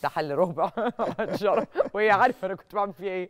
S1: ده حل ربع [LAUGHS] وهي عارفه انا كنت بعمل فيها ايه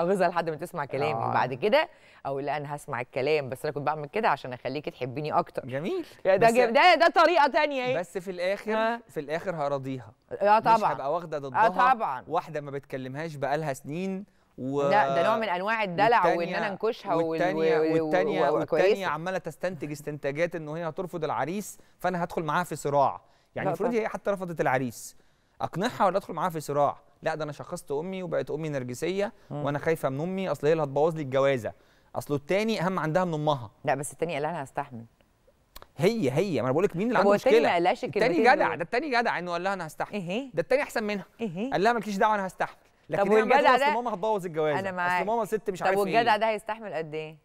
S1: اغيظها لحد ما تسمع كلامي وبعد آه. كده اقول لا انا هسمع الكلام بس انا كنت بعمل كده عشان اخليكي تحبيني اكتر جميل ده ده
S2: ده طريقه ثانيه ايه بس في الاخر ها. في الاخر هراضيها
S1: اه طبعا مش هبقى
S2: واخده ضدها اه طبعا واحده ما بتكلمهاش بقالها سنين و... لا ده نوع من
S1: انواع الدلع وان انا انكشها والتانية وال... والتانية, والتانية
S2: عماله تستنتج استنتاجات انه هي هترفض العريس فانا هدخل معاها في صراع يعني المفروض هي حتى رفضت العريس اقنعها ولا ادخل معاها في صراع لا ده انا شخصت امي وبقت امي نرجسيه مم. وانا خايفه من امي اصل هي اللي هتبوظ لي الجوازه اصل التاني اهم عندها من امها لا بس التاني قال انا هستحمل هي هي ما انا بقول لك مين اللي عنده مشكله التاني ما قالهاش التاني جدع ده التاني جدع انه قال لها انا هستحمل إيه؟, إيه؟ ده التاني احسن منها إيه؟, إيه؟
S1: قال لها مالكيش دعوه انا هستحمل لكن طب والجدع ده اصل ماما هتبوظ الجواز اصل ماما ست مش عارفه ايه طب والجدع ده هيستحمل قد ايه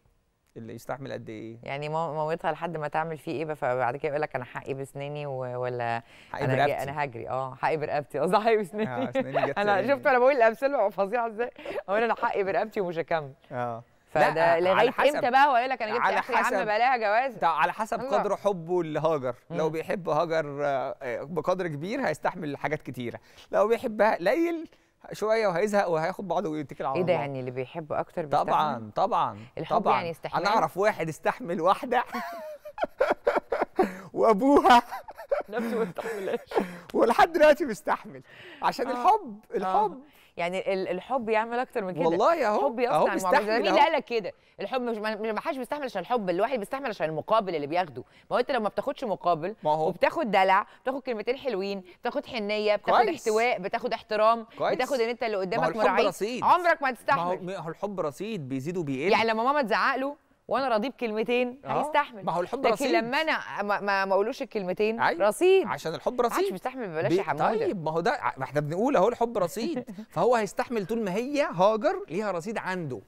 S1: اللي يستحمل قد ايه يعني موتها لحد ما تعمل فيه ايه فبعد كده يقول لك انا حقي بسناني ولا حقي انا برقبتي. انا هجري اه حقي برقبتي قصدي آه، حقي بسناني آه [LAUGHS] انا شفت انا بقول الامثله بقى فظيعه ازاي اقول انا حقي برقبتي ومش هكمل اه فده لغايه امتى بقى هو يقول لك انا جبت اخري يا عم بقى لها جواز ده على حسب قدر حبه لهاجر
S2: لو بيحب هاجر آه، بقدر كبير هيستحمل حاجات كتيره لو بيحبها قليل شويه وهيزهق وهياخد بعضه ويتكل على الله ايه ده يعني اللي بيحب اكتر بيستحمل طبعا طبعا الحب طبعا. يعني استحمال انا اعرف واحد استحمل واحده [LAUGHS] وابوها نفسه ما استحملهاش
S1: [LAUGHS] ولحد دلوقتي بيستحمل عشان آه. الحب الحب آه. يعني الحب يعمل اكتر من كده والله اهو الحب يقف بيستحمل مين اللي قال لك كده الحب مش ما حدش بيستحمل عشان الحب الواحد بيستحمل عشان المقابل اللي بياخده ما هو انت لو ما بتاخدش مقابل ما هو وبتاخد دلع بتاخد كلمتين حلوين بتاخد حنيه بتاخد كويس. احتواء بتاخد احترام كويس. بتاخد ان انت اللي قدامك مراعي عمرك ما هتستحمل
S2: ما هو الحب رصيد بيزيد وبيقل يعني
S1: لما ماما تزعق له وانا راضيه بكلمتين آه. هيستحمل ما هو الحب لكن رصيد لكن لما انا ما, ما اقولوش الكلمتين
S2: أيوة. رصيد عشان الحب رصيد مش بيستحمل ببلاش يا حموده طيب ما هو ده ما احنا بنقول اهو الحب رصيد [LAUGHS] فهو هيستحمل طول ما هي هاجر ليها رصيد عنده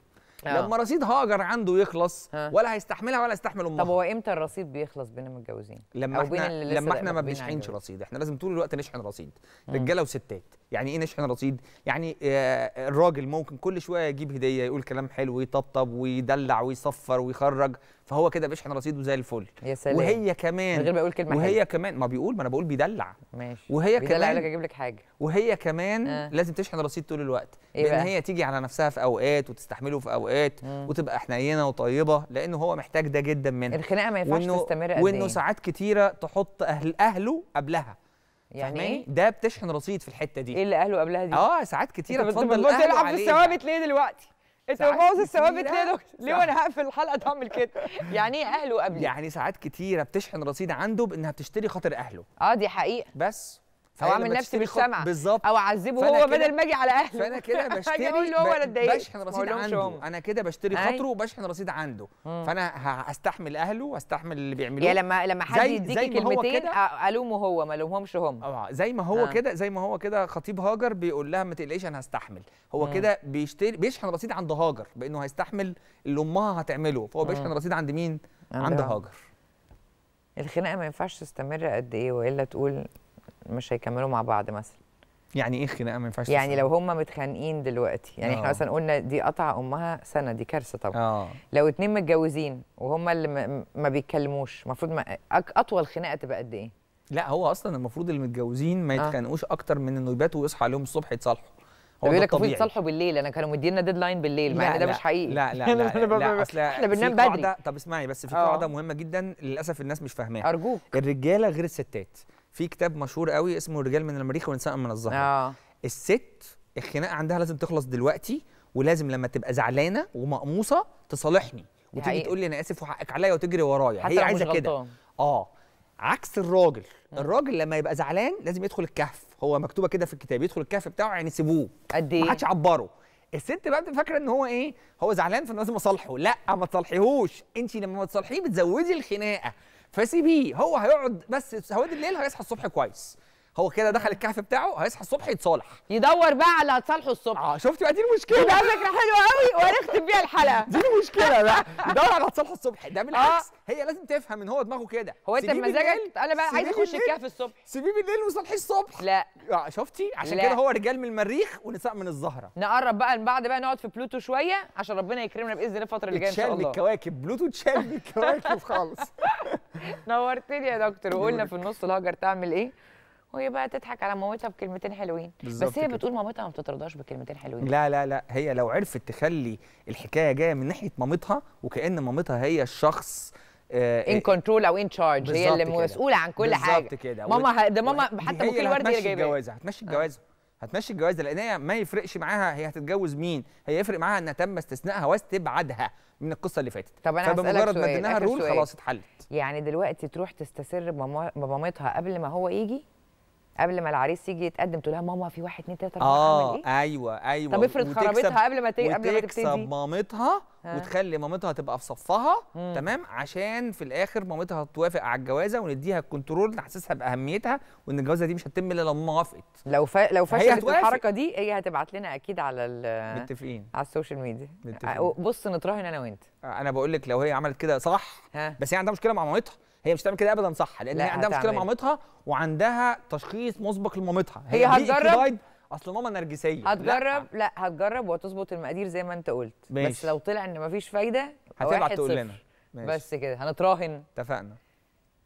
S2: أوه. لما رصيد هاجر عنده يخلص ها. آه. ولا هيستحملها ولا هيستحمل امها طب هو امتى الرصيد بيخلص بين المتجوزين لما أو احنا بين اللي لما احنا ما بنشحنش رصيد احنا لازم طول الوقت نشحن رصيد رجاله وستات يعني ايه نشحن رصيد يعني آه، الراجل ممكن كل شويه يجيب هديه يقول كلام حلو ويطبطب ويدلع ويصفر ويخرج فهو كده بيشحن رصيده زي الفل يا سلام وهي كمان من غير ما يقول كلمه وهي حاجة. كمان ما بيقول ما انا بقول بيدلع
S1: ماشي وهي بيدلع كمان لك اجيب لك حاجه
S2: وهي كمان آه. لازم تشحن رصيد طول الوقت إيه لان بقى؟ هي تيجي على نفسها في اوقات وتستحمله في اوقات مم. وتبقى حنينه وطيبه لان هو محتاج ده جدا منها الخناقه ما ينفعش تستمر قد ايه وانه ساعات كتيره تحط اهل اهله قبلها يعني ايه ده بتشحن رصيد في الحته دي ايه اللي قاله قبلها دي اه ساعات كتير اتفضل انت تلعب في الثوابت
S1: ليه دلوقتي انت بتبوظ الثوابت ليه دكتور؟ ليه وانا
S2: هقفل الحلقه تعمل كده؟ [LAUGHS] يعني ايه اهله قبل؟ يعني ساعات كتيره بتشحن رصيد عنده بانها بتشتري خاطر اهله اه دي حقيقه بس او اعمل نفسي مش سامع بالظبط او اعذبه هو بدل ما اجي على اهله فانا كده [LAUGHS] بشتري اقول له هو انا بشحن رصيد عنده انا كده بشتري خاطره وبشحن رصيد عنده مم. فانا هستحمل اهله واستحمل اللي بيعملوه يعني لما لما حد يديكي كلمتين
S1: الومه هو ما الومهمش هم اه
S2: زي ما هو آه. كده زي ما هو كده خطيب هاجر بيقول لها ما تقلقيش انا هستحمل هو كده بيشتري بيشحن رصيد عند هاجر بانه هيستحمل اللي
S1: امها هتعمله فهو بيشحن رصيد عند مين عند هاجر الخناقه ما ينفعش تستمر قد ايه والا تقول مش هيكملوا مع بعض مثلا يعني ايه خناقه ما ينفعش يعني لو هما متخانقين دلوقتي يعني أوه. احنا آه. مثلا قلنا دي قطع امها سنه دي كارثه طبعا أوه. لو اتنين متجوزين وهما اللي ما, ما بيتكلموش المفروض اطول خناقه تبقى قد ايه
S2: لا هو اصلا المفروض اللي متجوزين ما آه. يتخانقوش اكتر من انه يباتوا ويصحوا عليهم الصبح يتصالحوا
S1: هو بيقول لك المفروض يتصالحوا بالليل انا كانوا مدينا ديدلاين بالليل مع ان ده مش حقيقي لا لا [LAUGHS] لا, لا, لا اصل [LAUGHS] احنا بننام بدري
S2: طب اسمعي بس في قاعده آه. مهمه جدا للاسف الناس مش فاهماها ارجوك الرجاله غير الستات في كتاب مشهور قوي اسمه الرجال من المريخ والنساء من الزهر آه. الست الخناقه عندها لازم تخلص دلوقتي ولازم لما تبقى زعلانه ومقموصه تصالحني وتيجي تقول لي انا اسف وحقك عليا وتجري ورايا هي عايزه كده اه عكس الراجل الراجل لما يبقى زعلان لازم يدخل الكهف هو مكتوبه كده في الكتاب يدخل الكهف بتاعه يعني سيبوه قد ايه محدش يعبره عبره الست بقى فاكره ان هو ايه هو زعلان فانا لازم اصالحه لا ما تصالحيهوش انت لما تصالحيه بتزودي الخناقه فسيبيه هو هيقعد بس هواد الليل هيصحى الصبح كويس هو كده دخل الكهف بتاعه هيصحى الصبح يتصالح يدور بقى على هتصالحه الصبح اه شفتي بقى دي المشكله ده فكره حلوه قوي وهنختم بيها الحلقه دي المشكله بقى يدور على هتصالحه الصبح ده بالعكس آه. هي لازم تفهم ان هو دماغه كده هو انت في مزاجك انا بقى عايز اخش الكهف الصبح سيبيه بالليل وصالحيه الصبح لا آه، شفتي عشان كده هو رجال من المريخ ونساء من الزهره
S1: نقرب بقى بعد بقى نقعد في بلوتو شويه عشان ربنا يكرمنا باذن الله الفتره اللي جايه ان شاء الله من
S2: الكواكب بلوتو اتشال من الكواكب
S1: خالص [LAUGHS] نورتني يا دكتور وقلنا في النص الهجر تعمل ايه وهي بقى تضحك على مامتها بكلمتين حلوين بس هي كده. بتقول مامتها ما بتترضاش بكلمتين حلوين لا
S2: لا لا هي لو عرفت تخلي الحكايه جايه من ناحيه مامتها وكان مامتها هي الشخص ان آه، كنترول آه، او ان تشارج هي اللي مسؤوله عن كل بالزبط حاجه بالظبط كده ماما
S1: ده ماما حتى ممكن الورد هي اللي هتمشي الجوازه
S2: هتمشي الجوازه هتمشي الجوازه لان هي ما يفرقش معاها هي هتتجوز مين هي يفرق معاها انها تم استثنائها واستبعادها من القصه اللي فاتت طب انا فبمجرد ما اديناها الرول خلاص اتحلت
S1: يعني دلوقتي تروح تستسر بمامتها قبل ما هو يجي قبل ما العريس يجي يتقدم تقول لها ماما في واحد اتنين تلاته اه إيه؟
S2: ايوه ايوه طب افرض خربتها قبل ما تيجي قبل ما تكسب تكسب مامتها وتخلي مامتها تبقى في صفها مم. تمام عشان في الاخر مامتها توافق على الجوازه ونديها الكنترول نحسسها باهميتها وان الجوازه دي مش هتتم الا لما وافقت
S1: لو ف... لو فشلت الحركه دي هي هتبعت لنا اكيد على ال...
S2: متفقين على السوشيال ميديا متفقين.
S1: بص نتراهن انا
S2: وانت انا بقول لك لو هي عملت كده صح ها. بس هي عندها مشكله مع مامتها هي مش تعمل كده ابدا صح لان هي عندها مشكله مع إيه؟ مامتها وعندها تشخيص مسبق لمامتها هي, هي هتجرب اصل ماما نرجسيه هتجرب
S1: لا, لا هتجرب وهتظبط المقادير زي ما انت قلت ماشي. بس لو طلع ان مفيش فايده هتبعت تقول لنا بس كده هنتراهن اتفقنا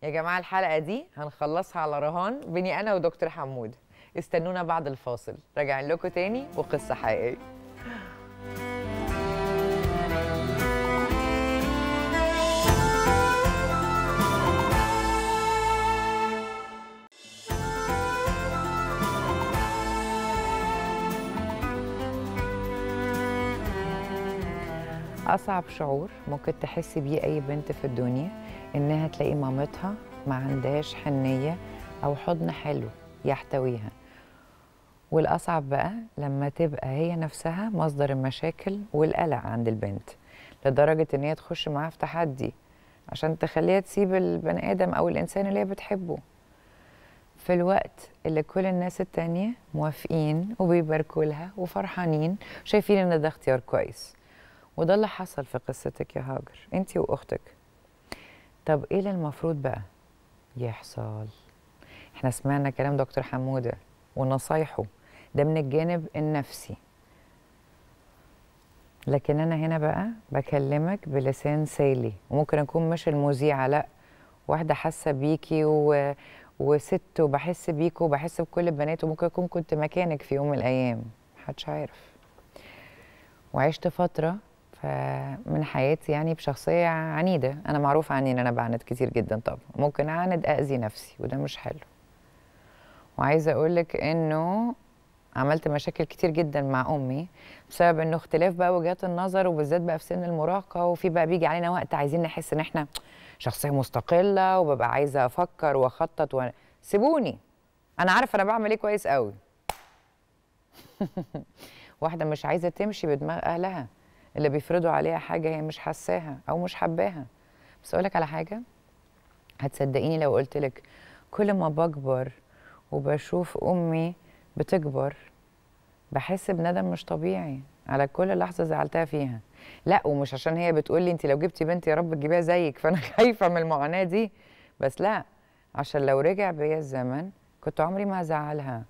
S1: يا جماعه الحلقه دي هنخلصها على رهان بيني انا ودكتور حمود استنونا بعد الفاصل راجعين لكم تاني وقصه حقيقيه اصعب شعور ممكن تحس بيه اي بنت في الدنيا انها تلاقي مامتها ما عندهاش حنيه او حضن حلو يحتويها والاصعب بقى لما تبقى هي نفسها مصدر المشاكل والقلق عند البنت لدرجه ان هي تخش معاها في تحدي عشان تخليها تسيب البني ادم او الانسان اللي هي بتحبه في الوقت اللي كل الناس التانية موافقين وبيباركوا لها وفرحانين شايفين ان ده اختيار كويس وده اللي حصل في قصتك يا هاجر انت واختك طب ايه اللي المفروض بقى يحصل احنا سمعنا كلام دكتور حموده ونصايحه ده من الجانب النفسي لكن انا هنا بقى بكلمك بلسان سالي وممكن اكون مش المذيعه لا واحده حاسه بيكي و... وست وبحس بيكي وبحس بكل البنات وممكن اكون كنت مكانك في يوم من الايام محدش عارف وعشت فتره فمن حياتي يعني بشخصية عنيدة أنا معروف عني إن أنا بعند كتير جدا طبعا ممكن أعند أذي نفسي وده مش حلو وعايزة أقولك إنه عملت مشاكل كتير جدا مع امي بسبب انه اختلاف بقى وجهات النظر وبالذات بقى في سن المراهقه وفي بقى بيجي علينا وقت عايزين نحس ان احنا شخصيه مستقله وببقى عايزه افكر واخطط و... سيبوني انا عارفه انا بعمل ايه كويس قوي [LAUGHS] واحده مش عايزه تمشي بدماغ اهلها اللي بيفرضوا عليها حاجه هي مش حاساها او مش حباها بس اقول لك على حاجه هتصدقيني لو قلت لك كل ما بكبر وبشوف امي بتكبر بحس بندم مش طبيعي على كل لحظه زعلتها فيها لا ومش عشان هي بتقول لي انت لو جبتي بنت يا رب تجيبيها زيك [LAUGHS] فانا خايفه من المعاناه دي بس لا عشان لو رجع بيا الزمن كنت عمري ما هزعلها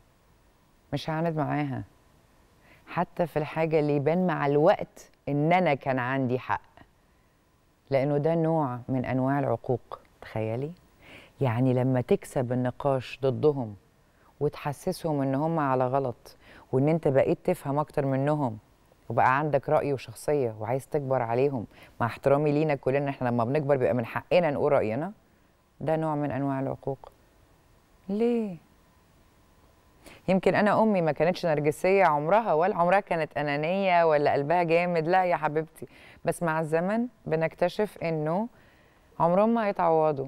S1: مش هعاند معاها حتى في الحاجه اللي يبان مع الوقت ان انا كان عندي حق لانه ده نوع من انواع العقوق تخيلي يعني لما تكسب النقاش ضدهم وتحسسهم ان هم على غلط وان انت بقيت تفهم اكتر منهم وبقى عندك راي وشخصيه وعايز تكبر عليهم مع احترامي لينا كلنا احنا لما بنكبر بيبقى من حقنا نقول راينا ده نوع من انواع العقوق ليه يمكن انا امي ما كانتش نرجسيه عمرها ولا عمرها كانت انانيه ولا قلبها جامد لا يا حبيبتي بس مع الزمن بنكتشف انه عمرهم ما هيتعوضوا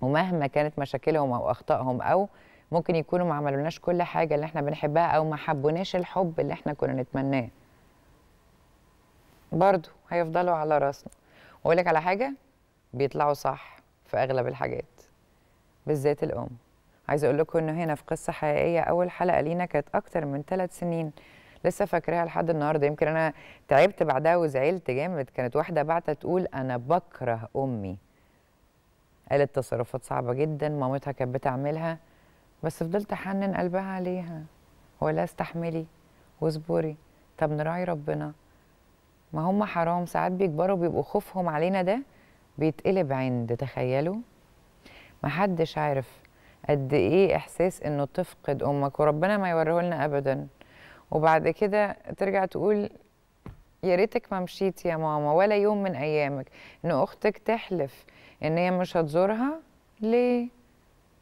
S1: ومهما كانت مشاكلهم او اخطائهم او ممكن يكونوا ما عملوناش كل حاجه اللي احنا بنحبها او ما حبوناش الحب اللي احنا كنا نتمناه برضو هيفضلوا على راسنا واقول لك على حاجه بيطلعوا صح في اغلب الحاجات بالذات الام عايزه اقول لكم انه هنا في قصه حقيقيه اول حلقه لينا كانت اكتر من ثلاث سنين لسه فاكراها لحد النهارده يمكن انا تعبت بعدها وزعلت جامد كانت واحده بعتة تقول انا بكره امي قالت تصرفات صعبه جدا مامتها كانت بتعملها بس فضلت احنن قلبها عليها ولا استحملي واصبري طب نراعي ربنا ما هم حرام ساعات بيكبروا بيبقوا خوفهم علينا ده بيتقلب عند تخيلوا محدش عارف قد ايه احساس انه تفقد امك وربنا ما يوريه لنا ابدا وبعد كده ترجع تقول يا ريتك ما مشيت يا ماما ولا يوم من ايامك ان اختك تحلف ان هي مش هتزورها ليه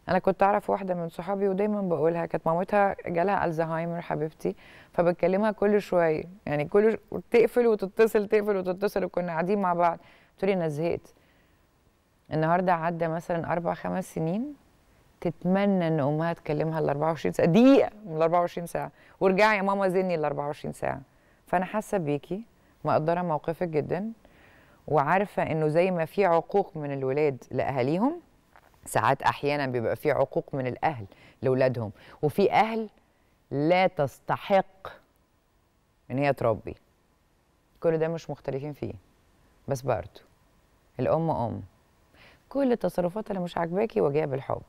S1: انا كنت اعرف واحده من صحابي ودايما بقولها كانت مامتها جالها الزهايمر حبيبتي فبتكلمها كل شويه يعني كل ش... تقفل وتتصل تقفل وتتصل وكنا قاعدين مع بعض بتقولي انا زهقت النهارده عدى مثلا اربع خمس سنين تتمنى ان امها تكلمها ال 24 ساعه دقيقه من ال 24 ساعه وارجعي يا ماما زني ال 24 ساعه فانا حاسه بيكي مقدره موقفك جدا وعارفه انه زي ما في عقوق من الولاد لاهاليهم ساعات احيانا بيبقى في عقوق من الاهل لاولادهم وفي اهل لا تستحق ان هي تربي كل ده مش مختلفين فيه بس برضه الام ام كل التصرفات اللي مش عاجباكي واجيها بالحب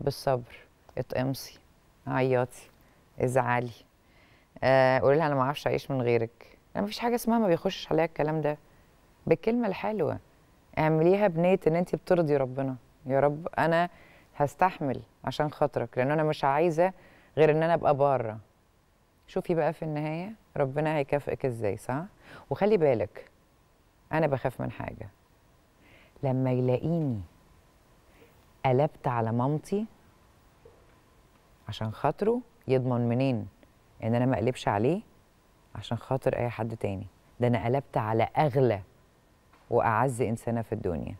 S1: بالصبر اتقمصي عيطي ازعلي آه، قولي لها انا ما اعرفش اعيش من غيرك انا ما فيش حاجه اسمها ما بيخشش عليها الكلام ده بالكلمه الحلوه اعمليها بنيه ان انت بترضي ربنا يا رب انا هستحمل عشان خاطرك لان انا مش عايزه غير ان انا ابقى باره شوفي بقى في النهايه ربنا هيكافئك ازاي صح وخلي بالك انا بخاف من حاجه لما يلاقيني قلبت على مامتي عشان خاطره يضمن منين ان انا ما اقلبش عليه عشان خاطر اي حد تاني ده انا قلبت على اغلى واعز انسانه في الدنيا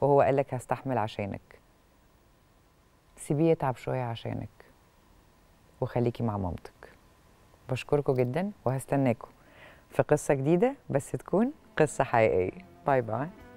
S1: وهو قال لك هستحمل عشانك سيبيه يتعب شويه عشانك وخليكي مع مامتك بشكركم جدا وهستناكم في قصه جديده بس تكون قصه حقيقيه باي باي